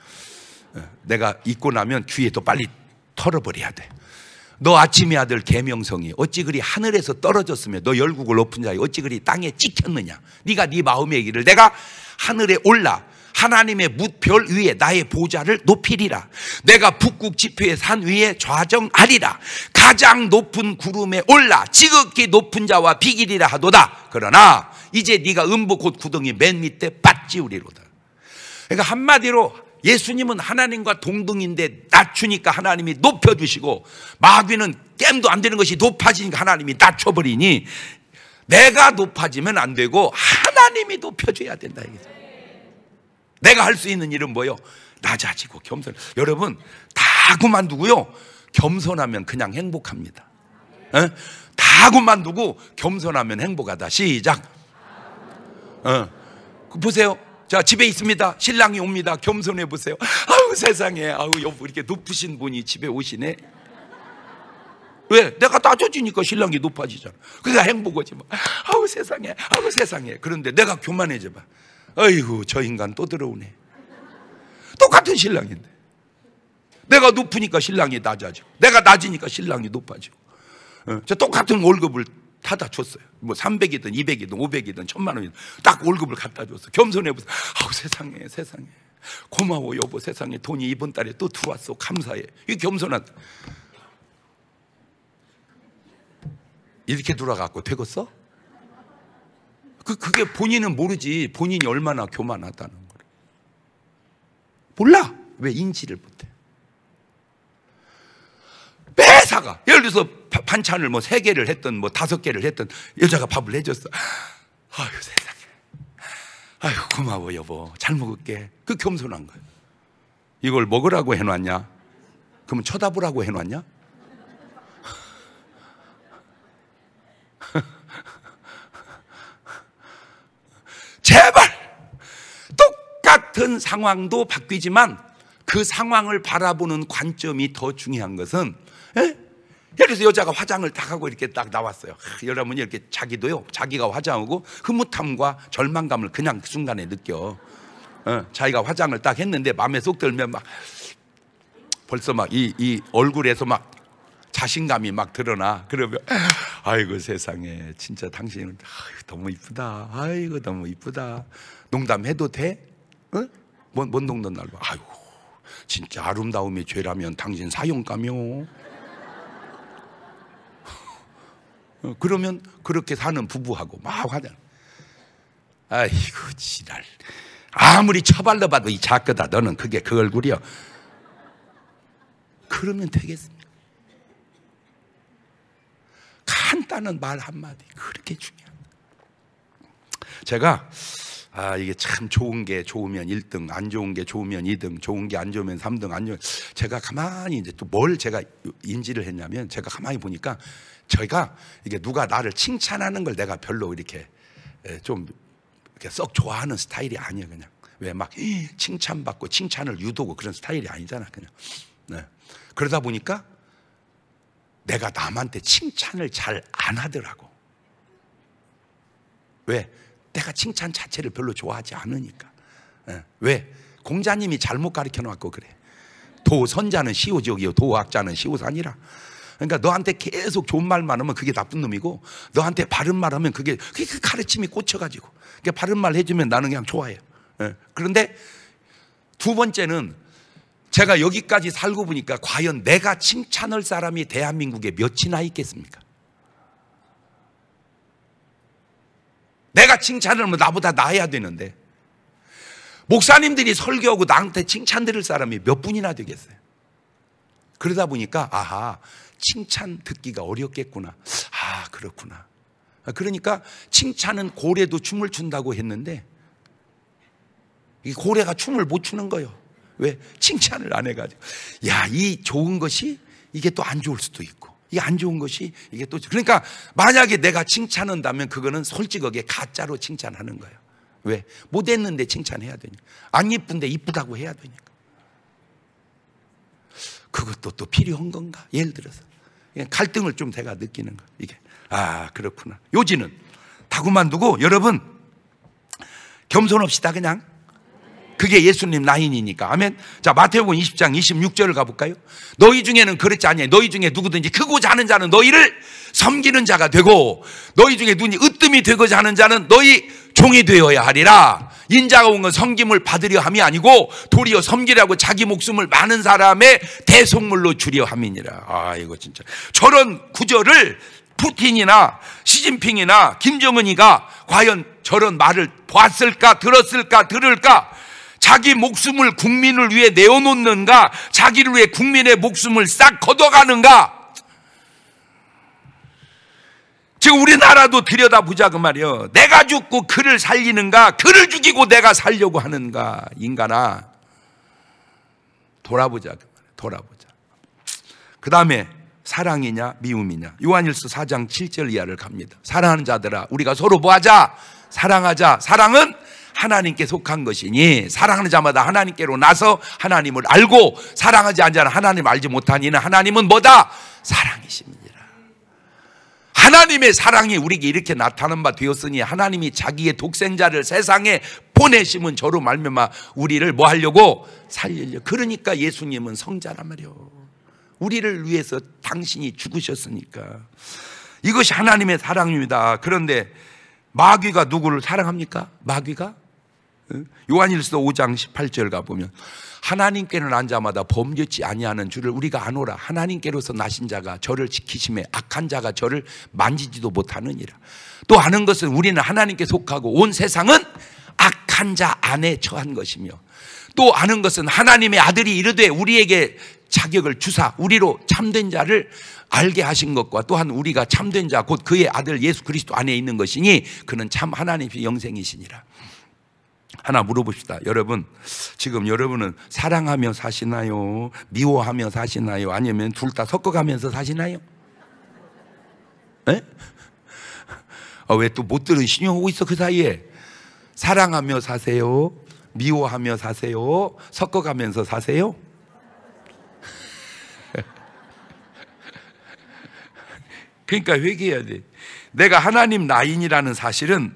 어, 내가 잊고 나면 귀에 또 빨리 털어버려야 돼. 너 아침의 아들 계명성이 어찌 그리 하늘에서 떨어졌으며 너 열국을 높은 자이 어찌 그리 땅에 찍혔느냐 네가 네 마음의 길을 내가 하늘에 올라 하나님의 무별 위에 나의 보좌를 높이리라. 내가 북극 지표의 산 위에 좌정하리라. 가장 높은 구름에 올라 지극히 높은 자와 비기리라 하도다. 그러나 이제 네가 음부 곧 구덩이 맨 밑에 빠찌우리로다. 그러니까 한마디로 예수님은 하나님과 동등인데 낮추니까 하나님이 높여주시고 마귀는 깸도 안 되는 것이 높아지니까 하나님이 낮춰버리니 내가 높아지면 안 되고 하나님이 높여줘야 된다. 이게. 내가 할 수 있는 일은 뭐요? 낮아지고 겸손. 여러분 다 그만두고요. 겸손하면 그냥 행복합니다. 에? 다 그만두고 겸손하면 행복하다. 시작. 어. 보세요. 자, 집에 있습니다. 신랑이 옵니다. 겸손해 보세요. 아우, 세상에. 아우, 여보, 이렇게 높으신 분이 집에 오시네. 왜? 내가 따져주니까 신랑이 높아지잖아. 그러 행복하지 뭐. 아우, 세상에. 아우, 세상에. 그런데 내가 교만해져 봐. 아이고, 저 인간 또 들어오네. 똑같은 신랑인데. 내가 높으니까 신랑이 낮아져. 내가 낮으니까 신랑이 높아져. 어, 저 똑같은 월급을 다 다줬어요. 뭐 300이든 200이든 500이든 1000만 원이든 딱 월급을 갖다 줬어. 겸손해 보세요. 아우 세상에 세상에. 고마워 여보 세상에 돈이 이번 달에 또 들어왔어. 감사해. 이 겸손한 이렇게 돌아갔고 되겠어? 그 그게 본인은 모르지. 본인이 얼마나 교만하다는 걸. 몰라. 왜 인지를 못해? 여자가 예를 들어서 반찬을 뭐 세 개를 했던 뭐 다섯 개를 했던 여자가 밥을 해줬어. 아유 세상에. 아유 고마워 여보. 잘 먹을게. 그 겸손한 거야 이걸 먹으라고 해놨냐? 그러면 쳐다보라고 해놨냐? 제발 똑같은 상황도 바뀌지만 그 상황을 바라보는 관점이 더 중요한 것은 에? 그래서 여자가 화장을 딱 하고 이렇게 딱 나왔어요. 하, 여러분이 이렇게 자기도요, 자기가 화장하고 흐뭇함과 절망감을 그냥 그 순간에 느껴. 어, 자기가 화장을 딱 했는데 마음에 쏙 들면 막 벌써 막 이 이 얼굴에서 막 자신감이 막 드러나. 그러면 아이고 세상에 진짜 당신은 아이고, 너무 이쁘다. 아이고 너무 이쁘다. 농담해도 돼? 어? 뭔, 뭔 농담 날 봐. 아이고 진짜 아름다움의 죄라면 당신 사용감이요. 어, 그러면 그렇게 사는 부부하고 막 하잖아. 아이고, 지랄. 아무리 처발로 봐도 이 작거다. 너는 그게 그 얼굴이야. 그러면 되겠습니까? 간단한 말 한마디. 그렇게 중요합니다. 제가 아 이게 참 좋은 게 좋으면 1등, 안 좋은 게 좋으면 2등, 좋은 게 안 좋으면 3등, 안 좋은 제가 가만히 이제 또 뭘 제가 인지를 했냐면 제가 가만히 보니까 제가 이게 누가 나를 칭찬하는 걸 내가 별로 이렇게 좀 이렇게 썩 좋아하는 스타일이 아니에요 그냥 왜 막 칭찬받고 칭찬을 유도고 하 그런 스타일이 아니잖아 그냥 네. 그러다 보니까 내가 남한테 칭찬을 잘 안 하더라고 왜 내가 칭찬 자체를 별로 좋아하지 않으니까. 예. 왜? 공자님이 잘못 가르쳐 놓았고 그래. 도선자는 시오지옥이요. 도학자는 시오산이라. 그러니까 너한테 계속 좋은 말만 하면 그게 나쁜 놈이고 너한테 바른 말 하면 그게 그게 그 가르침이 꽂혀가지고 그러니까 바른 말 해주면 나는 그냥 좋아해 예. 그런데 두 번째는 제가 여기까지 살고 보니까 과연 내가 칭찬할 사람이 대한민국에 몇이나 있겠습니까? 내가 칭찬을 하면 나보다 나아야 되는데. 목사님들이 설교하고 나한테 칭찬 드릴 사람이 몇 분이나 되겠어요. 그러다 보니까, 아하, 칭찬 듣기가 어렵겠구나. 아, 그렇구나. 그러니까 칭찬은 고래도 춤을 춘다고 했는데, 이 고래가 춤을 못 추는 거예요. 왜? 칭찬을 안 해가지고. 야, 이 좋은 것이 이게 또 안 좋을 수도 있고. 이게 안 좋은 것이 이게 또 그러니까 만약에 내가 칭찬한다면 그거는 솔직하게 가짜로 칭찬하는 거예요. 왜? 못했는데 칭찬해야 되니까. 안 예쁜데 이쁘다고 해야 되니까. 그것도 또 필요한 건가? 예를 들어서. 갈등을 좀 제가 느끼는 거. 이게. 아, 그렇구나. 요지는 다구만 두고 여러분 겸손합시다 그냥. 그게 예수님 라인이니까. 아멘. 자, 마태복음 20장 26절을 가볼까요? 너희 중에는 그렇지 아니 너희 중에 누구든지 크고자 는 자는 너희를 섬기는 자가 되고 너희 중에 눈이 으뜸이 되고자 는 자는 너희 종이 되어야 하리라. 인자가 온 건 섬김을 받으려 함이 아니고 도리어 섬기라고 자기 목숨을 많은 사람의 대속물로 주려 함이니라. 아, 이거 진짜. 저런 구절을 푸틴이나 시진핑이나 김정은이가 과연 저런 말을 보을까 들었을까, 들을까, 자기 목숨을 국민을 위해 내어놓는가? 자기를 위해 국민의 목숨을 싹 걷어가는가? 지금 우리나라도 들여다보자 그 말이요. 내가 죽고 그를 살리는가? 그를 죽이고 내가 살려고 하는가? 인간아 돌아보자 그 돌아보자. 그 다음에 사랑이냐 미움이냐 요한일서 4장 7절 이하를 갑니다. 사랑하는 자들아 우리가 서로 뭐하자? 사랑하자. 사랑은 하나님께 속한 것이니 사랑하는 자마다 하나님께로 나서 하나님을 알고 사랑하지 않는 자는 하나님을 알지 못하니는 하나님은 뭐다? 사랑이십니다. 하나님의 사랑이 우리에게 이렇게 나타난 바 되었으니 하나님이 자기의 독생자를 세상에 보내심은 저로 말미암 우리를 뭐 하려고 살리려. 그러니까 예수님은 성자란 말이오 우리를 위해서 당신이 죽으셨으니까. 이것이 하나님의 사랑입니다. 그런데 마귀가 누구를 사랑합니까? 마귀가 요한일서 5장 18절 가보면 하나님께는 앉 자마다 범죄치 아니하는 주를 우리가 아노라 하나님께로서 나신 자가 저를 지키심에 악한 자가 저를 만지지도 못하느니라 또 아는 것은 우리는 하나님께 속하고 온 세상은 악한 자 안에 처한 것이며 또 아는 것은 하나님의 아들이 이르되 우리에게 자격을 주사 우리로 참된 자를 알게 하신 것과 또한 우리가 참된 자 곧 그의 아들 예수 그리스도 안에 있는 것이니 그는 참 하나님의 영생이시니라 하나 물어봅시다. 여러분, 지금 여러분은 사랑하며 사시나요? 미워하며 사시나요? 아니면 둘 다 섞어가면서 사시나요? 아, 왜또 못 들은 신용 오고 있어 그 사이에? 사랑하며 사세요? 미워하며 사세요? 섞어가면서 사세요? 그러니까 회개해야 돼. 내가 하나님 나인이라는 사실은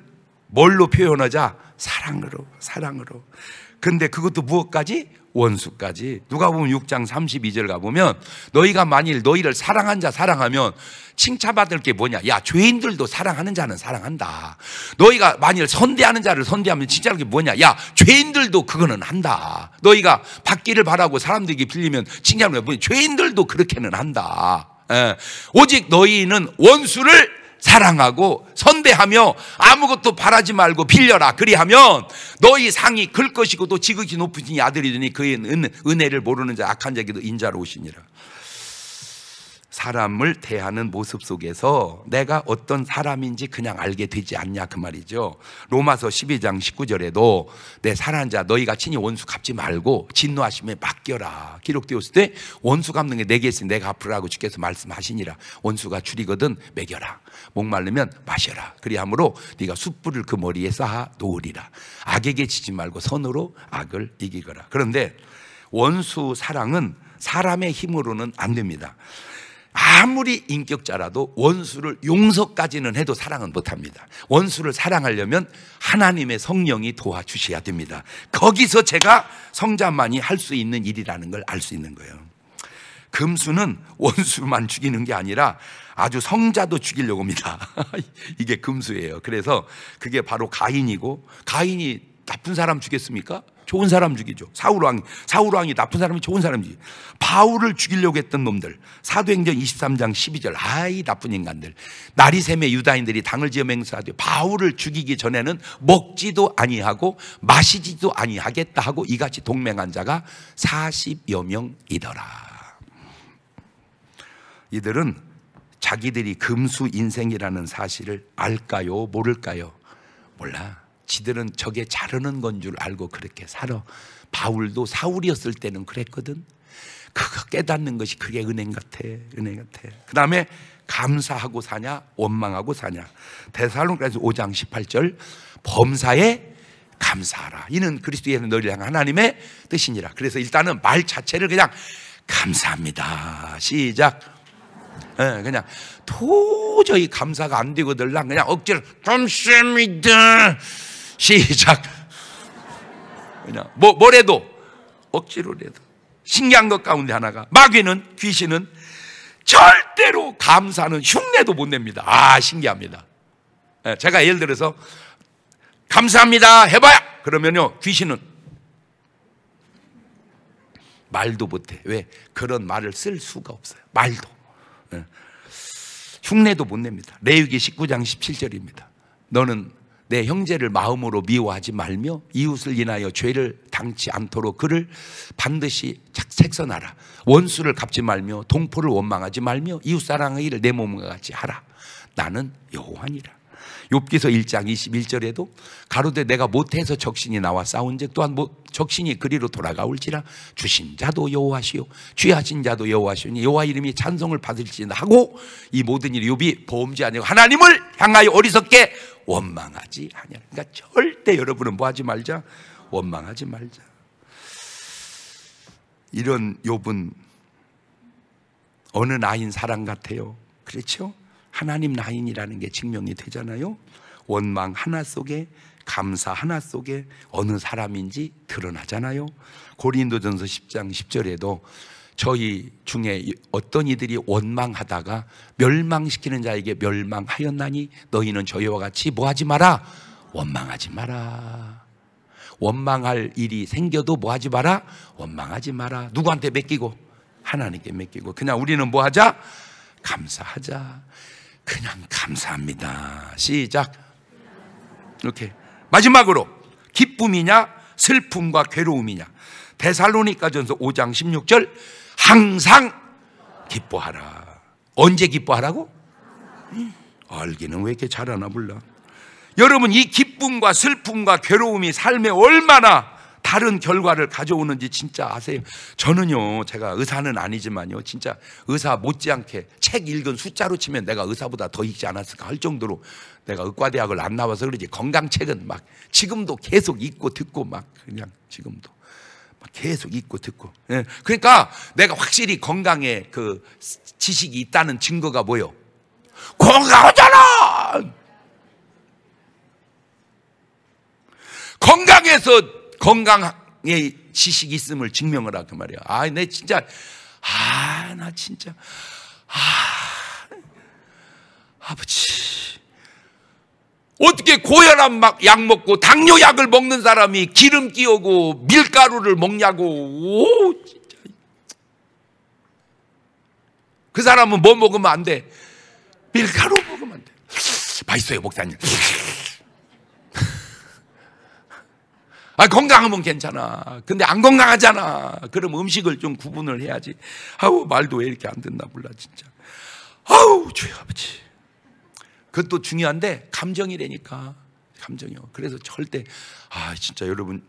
뭘로 표현하자? 사랑으로, 사랑으로. 근데 그것도 무엇까지? 원수까지. 누가 보면 6장 32절 가보면 너희가 만일 너희를 사랑한 자 사랑하면 칭찬받을 게 뭐냐? 야, 죄인들도 사랑하는 자는 사랑한다. 너희가 만일 선대하는 자를 선대하면 칭찬할 게 뭐냐? 야, 죄인들도 그거는 한다. 너희가 받기를 바라고 사람들에게 빌리면 칭찬을 해. 보니 죄인들도 그렇게는 한다. 에, 예. 오직 너희는 원수를 사랑하고 선대하며 아무것도 바라지 말고 빌려라 그리하면 너희 상이 클 것이고 또 지극히 높으신 아들이더니 그의 은, 혜를 모르는 자 악한 자에도 인자로 오시니라 사람을 대하는 모습 속에서 내가 어떤 사람인지 그냥 알게 되지 않냐 그 말이죠. 로마서 12장 19절에도 내사랑하자 너희가 친히 원수 갚지 말고 진노하심에 맡겨라. 기록되었을 때 원수 갚는 게 내게 있으니 내가 갚으라고 주께서 말씀하시니라. 원수가 줄이거든 먹여라. 목말르면 마셔라. 그리함으로 네가 숯불을 그 머리에 쌓아 놓으리라. 악에게 지지 말고 선으로 악을 이기거라. 그런데 원수 사랑은 사람의 힘으로는 안 됩니다. 아무리 인격자라도 원수를 용서까지는 해도 사랑은 못합니다. 원수를 사랑하려면 하나님의 성령이 도와주셔야 됩니다. 거기서 제가 성자만이 할 수 있는 일이라는 걸 알 수 있는 거예요. 금수는 원수만 죽이는 게 아니라 아주 성자도 죽이려고 합니다. 이게 금수예요. 그래서 그게 바로 가인이고 가인이 나쁜 사람 죽였습니까? 좋은 사람 죽이죠. 사울 왕, 사울 왕이 나쁜 사람이 좋은 사람이지. 바울을 죽이려고 했던 놈들. 사도행전 23장 12절. 아이 나쁜 인간들. 나리 샘의 유다인들이 당을 지어 맹세하되 바울을 죽이기 전에는 먹지도 아니하고 마시지도 아니하겠다 하고 이같이 동맹한 자가 40여 명이더라. 이들은 자기들이 금수 인생이라는 사실을 알까요? 모를까요? 몰라. 지들은 적에 자르는 건 줄 알고 그렇게 살아. 바울도 사울이었을 때는 그랬거든. 그거 깨닫는 것이 그게 은행 같아. 은행 같아. 그 다음에 감사하고 사냐, 원망하고 사냐. 대사로니서 5장 18절 범사에 감사하라. 이는 그리스도의 너희를 향한 하나님의 뜻이니라. 그래서 일단은 말 자체를 그냥 감사합니다. 시작. 네, 그냥 도저히 감사가 안 되거든. 그냥 억지로 감사합니다. 시작. 그냥 뭐 뭐래도 억지로라도 신기한 것 가운데 하나가 마귀는 귀신은 절대로 감사는 흉내도 못 냅니다. 아 신기합니다. 예, 제가 예를 들어서 감사합니다 해봐야 그러면요 귀신은 말도 못해 왜 그런 말을 쓸 수가 없어요 말도 예. 흉내도 못 냅니다 레위기 19장 17절입니다 너는 내 형제를 마음으로 미워하지 말며 이웃을 인하여 죄를 당치 않도록 그를 반드시 색선하라. 원수를 갚지 말며 동포를 원망하지 말며 이웃 사랑하기를 내 몸과 같이 하라. 나는 여호와니라. 욥기서 1장 21절에도 가로되 내가 못해서 적신이 나와 싸운즉 또한 적신이 그리로 돌아가올지라 주신 자도 여호와시요 취하신 자도 여호와시니 여호와 이름이 찬송을 받을지나 하고 이 모든 일이 욥이 범죄 아니고 하나님을 향하여 어리석게 원망하지 아니라. 그러니까 절대 여러분은 뭐 하지 말자. 원망하지 말자. 이런 욥은 어느 나인 사람 같아요. 그렇죠? 하나님 나인이라는 게 증명이 되잖아요. 원망 하나 속에 감사 하나 속에 어느 사람인지 드러나잖아요. 고린도전서 10장 10절에도 저희 중에 어떤 이들이 원망하다가 멸망시키는 자에게 멸망하였나니 너희는 저희와 같이 뭐하지 마라 원망하지 마라 원망할 일이 생겨도 뭐하지 마라 원망하지 마라 누구한테 맡기고 하나님께 맡기고 그냥 우리는 뭐하자 감사하자 그냥 감사합니다 시작 이렇게 마지막으로 기쁨이냐 슬픔과 괴로움이냐 대살로니가전서 5장 16절 항상 기뻐하라. 언제 기뻐하라고? 알기는 왜 이렇게 잘하나 몰라. 여러분, 이 기쁨과 슬픔과 괴로움이 삶에 얼마나 다른 결과를 가져오는지 진짜 아세요? 저는요, 제가 의사는 아니지만요, 진짜 의사 못지않게 책 읽은 숫자로 치면 내가 의사보다 더 읽지 않았을까 할 정도로 내가 의과대학을 안 나와서 그러지 건강책은 막 지금도 계속 읽고 듣고 막 그냥 지금도. 계속 읽고 듣고. 예. 그러니까 내가 확실히 건강에 그 지식이 있다는 증거가 뭐요? 건강하잖아! 건강에서 건강의 지식이 있음을 증명을 하그 말이야. 아, 내 진짜, 아, 나 진짜, 아, 아버지. 어떻게 고혈압 막약 먹고 당뇨약을 먹는 사람이 기름 끼우고 밀가루를 먹냐고. 오, 진짜. 그 사람은 뭐 먹으면 안 돼? 밀가루 먹으면 안 돼. 맛있어요, 목사님. 아, 건강하면 괜찮아. 근데 안 건강하잖아. 그럼 음식을 좀 구분을 해야지. 아우, 말도 왜 이렇게 안 듣나 몰라, 진짜. 아우, 주여 아버지. 그것도 중요한데 감정이래니까 감정이요. 그래서 절대 아 진짜 여러분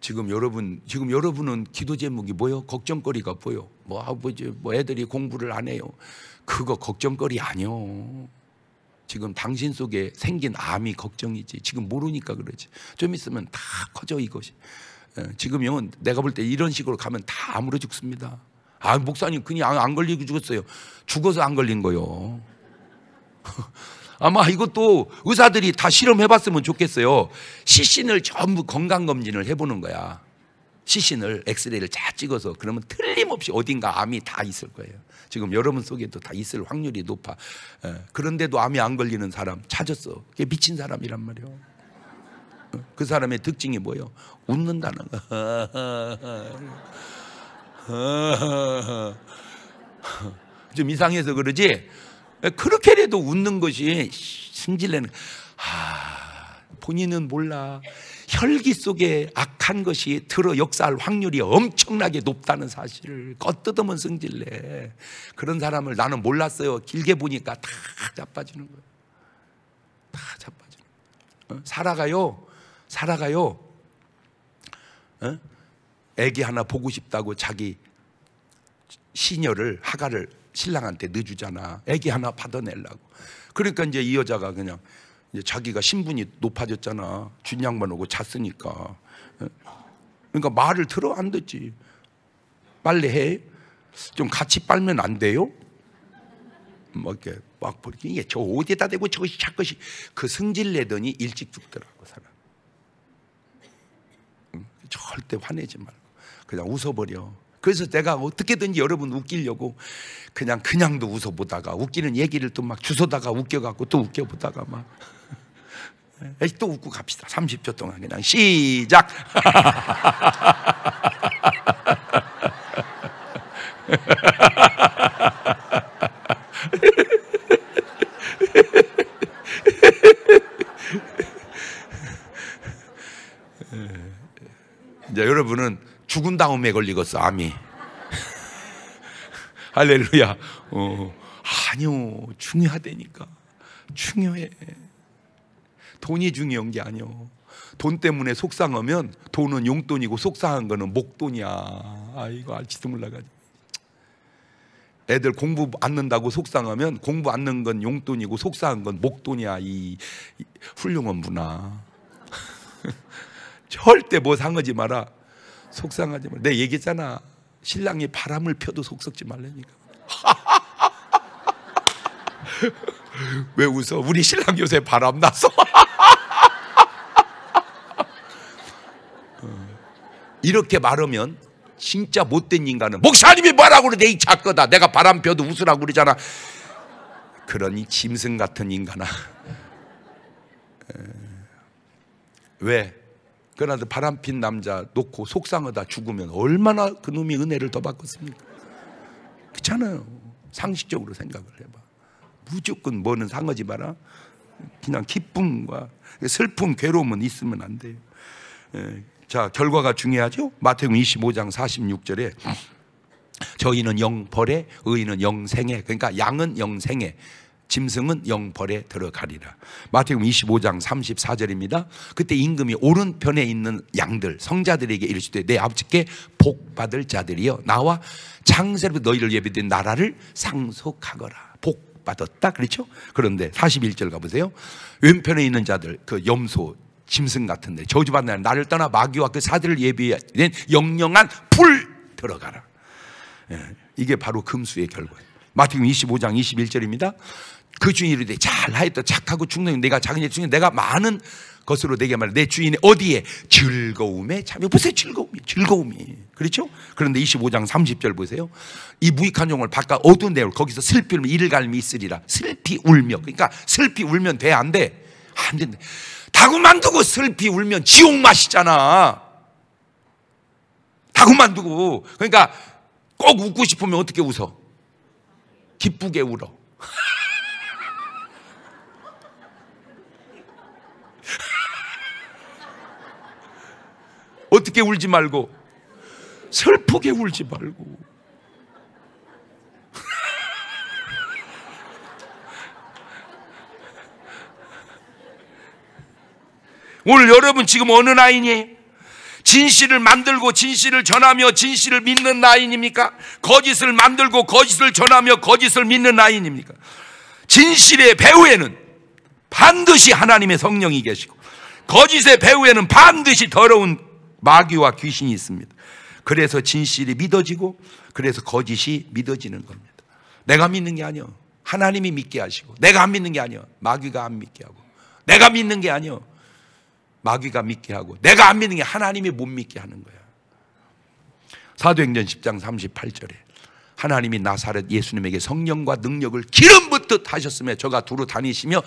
지금 여러분 지금 여러분은 기도 제목이 뭐요? 걱정거리가 보요뭐 아버지 뭐, 뭐 애들이 공부를 안 해요. 그거 걱정거리 아니요. 지금 당신 속에 생긴 암이 걱정이지. 지금 모르니까 그러지. 좀 있으면 다 커져 이것이. 예, 지금 영은 내가 볼 때 이런 식으로 가면 다 암으로 죽습니다. 아 목사님 그냥 안 걸리고 죽었어요. 죽어서 안 걸린 거요. 아마 이것도 의사들이 다 실험해봤으면 좋겠어요. 시신을 전부 건강검진을 해보는 거야. 시신을 엑스레이를 잘 찍어서 그러면 틀림없이 어딘가 암이 다 있을 거예요. 지금 여러분 속에도 다 있을 확률이 높아. 예, 그런데도 암이 안 걸리는 사람 찾았어. 그게 미친 사람이란 말이요. 에그 어, 사람의 특징이 뭐예요? 웃는다는 거. 좀 이상해서 그러지? 예, 그렇게라도 웃는 것이 승질내는 아, 본인은 몰라. 혈기 속에 악한 것이 들어 역사할 확률이 엄청나게 높다는 사실을 겉뜯으면 승질내. 그런 사람을 나는 몰랐어요. 길게 보니까 다 자빠지는 거예요. 다 자빠지는 거예요. 어? 살아가요. 살아가요. 어? 애기 하나 보고 싶다고 자기 시녀를 하가를 신랑한테 넣어주잖아. 애기 하나 받아내려고. 그러니까 이제 이 여자가 그냥 이제 자기가 신분이 높아졌잖아. 준 양반 오고 잤으니까. 예. 그러니까 말을 들어 안 듣지. 빨래해. 좀 같이 빨면 안 돼요? 뭐 이렇게 막 보니까 이게 저어디다 대고 저것이 자꾸시 그 성질 내더니 일찍 죽더라고 사람. 응? 절대 화내지 말고 그냥 웃어버려. 그래서 내가 어떻게든지 여러분 웃기려고 그냥 그냥도 웃어보다가 웃기는 얘기를 또 막 주소다가 웃겨갖고 또 웃겨보다가 막. 예, 또 웃고 갑시다. 30초 동안 그냥 시작! 예, 예. 이제 여러분은 죽은 다음에 걸리겠어, 암이. 할렐루야. 어, 아니요. 중요하다니까. 중요해. 돈이 중요한 게 아니요. 돈 때문에 속상하면 돈은 용돈이고 속상한 거는 목돈이야. 아이거 알지도 몰라가지고. 애들 공부 안 는다고 속상하면 공부 안는건 용돈이고 속상한 건 목돈이야. 이, 이 훌륭한 문화. 절대 뭐 상하지 마라. 속상하지 말고. 내얘기잖아 신랑이 바람을 펴도 속썩지 말라니까. 왜 웃어? 우리 신랑 요새 바람 나서. 이렇게 말하면 진짜 못된 인간은 목사님이 뭐라고 그래 내이 작거다 내가 바람 펴도 웃으라고 그러잖아 그러니 짐승 같은 인간아 왜 그러나 그러니까 바람핀 남자 놓고 속상하다 죽으면 얼마나 그놈이 은혜를 더 받겠습니까? 그렇잖아요. 상식적으로 생각을 해봐. 무조건 뭐는 상하지 마라. 그냥 기쁨과 슬픔, 괴로움은 있으면 안 돼요. 예, 자, 결과가 중요하죠? 마태음 25장 46절에 저희는 영벌에, 의인은 영생에. 그러니까 양은 영생에, 짐승은 영벌에 들어가리라. 마태복음 25장 34절입니다. 그때 임금이 오른편에 있는 양들 성자들에게 이르시되 내 아버지께 복 받을 자들이여 나와 장세로 너희를 예비된 나라를 상속하거라. 복 받았다 그렇죠? 그런데 41절 가보세요. 왼편에 있는 자들 그 염소 짐승 같은데 저주받는 나를 떠나 마귀와 그 사들을 예비된 영영한 불 들어가라. 예, 이게 바로 금수의 결과예요. 마태복음 25장 21절입니다. 그 주인이 이르되 잘하였다 착하고 중노인 내가 작은 일 중에 내가 많은 것으로 내게 말해 내 주인의 어디에 즐거움에 참여 보세요 즐거움이 즐거움이 그렇죠? 그런데 25장 30절 보세요 이 무익한 종을 바깥 어두운 데울 거기서 슬피 울며 이를 갈미 있으리라 슬피 울며 그러니까 슬피 울면 돼 안 돼? 안 된대 다구만 두고 슬피 울면 지옥 맛이잖아 다구만 두고 그러니까 꼭 웃고 싶으면 어떻게 웃어? 기쁘게 울어 어떻게 울지 말고 슬프게 울지 말고 오늘 여러분 지금 어느 나이 진실을 만들고 진실을 전하며 진실을 믿는 나인입니까? 거짓을 만들고 거짓을 전하며 거짓을 믿는 나인입니까? 진실의 배후에는 반드시 하나님의 성령이 계시고 거짓의 배후에는 반드시 더러운 마귀와 귀신이 있습니다. 그래서 진실이 믿어지고 그래서 거짓이 믿어지는 겁니다. 내가 믿는 게 아니요. 하나님이 믿게 하시고 내가 안 믿는 게 아니요. 마귀가 안 믿게 하고 내가 믿는 게 아니요. 마귀가 믿게 하고 내가 안 믿는 게 하나님이 못 믿게 하는 거야. 사도행전 10장 38절에 하나님이 나사렛 예수님에게 성령과 능력을 기름 붓듯 하셨으며 저가 두루 다니시며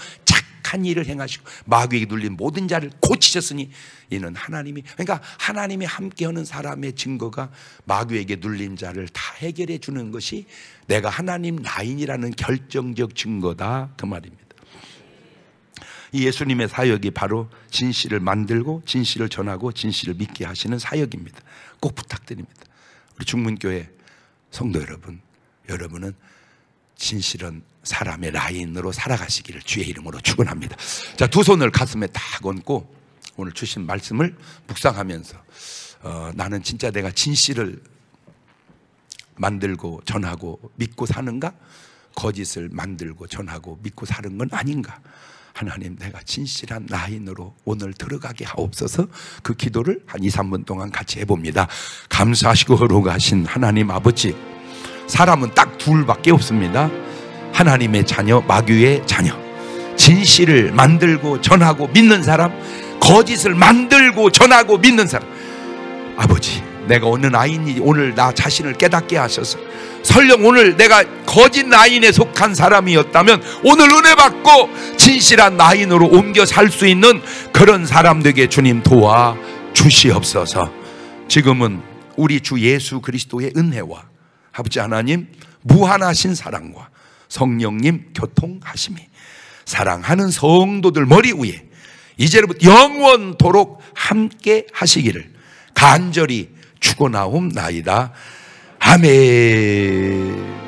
착한 일을 행하시고 마귀에게 눌린 모든 자를 고치셨으니 이는 하나님이 그러니까 하나님이 함께하는 사람의 증거가 마귀에게 눌린 자를 다 해결해 주는 것이 내가 하나님 라인이라는 결정적 증거다 그 말입니다. 이 예수님의 사역이 바로 진실을 만들고 진실을 전하고 진실을 믿게 하시는 사역입니다. 꼭 부탁드립니다. 우리 중문교회 성도 여러분, 여러분은 진실은 사람의 라인으로 살아가시기를 주의 이름으로 축원합니다. 자, 두 손을 가슴에 다 얹고 오늘 주신 말씀을 묵상하면서 어, 나는 진짜 내가 진실을 만들고 전하고 믿고 사는가? 거짓을 만들고 전하고 믿고 사는 건 아닌가? 하나님 내가 진실한 라인으로 오늘 들어가게 하옵소서 그 기도를 한 2, 3분 동안 같이 해봅니다. 감사하시고 허락하신 하나님 아버지 사람은 딱 둘밖에 없습니다. 하나님의 자녀, 마귀의 자녀. 진실을 만들고 전하고 믿는 사람, 거짓을 만들고 전하고 믿는 사람. 아버지, 내가 어느 나인이 오늘 나 자신을 깨닫게 하셔서 설령 오늘 내가 거짓 나인에 속한 사람이었다면 오늘 은혜 받고 진실한 나인으로 옮겨 살 수 있는 그런 사람 되게 주님 도와 주시옵소서. 지금은 우리 주 예수 그리스도의 은혜와 아버지 하나님 무한하신 사랑과 성령님 교통하심이 사랑하는 성도들 머리 위에 이제로부터 영원토록 함께 하시기를 간절히 추고나옵나이다. 아멘.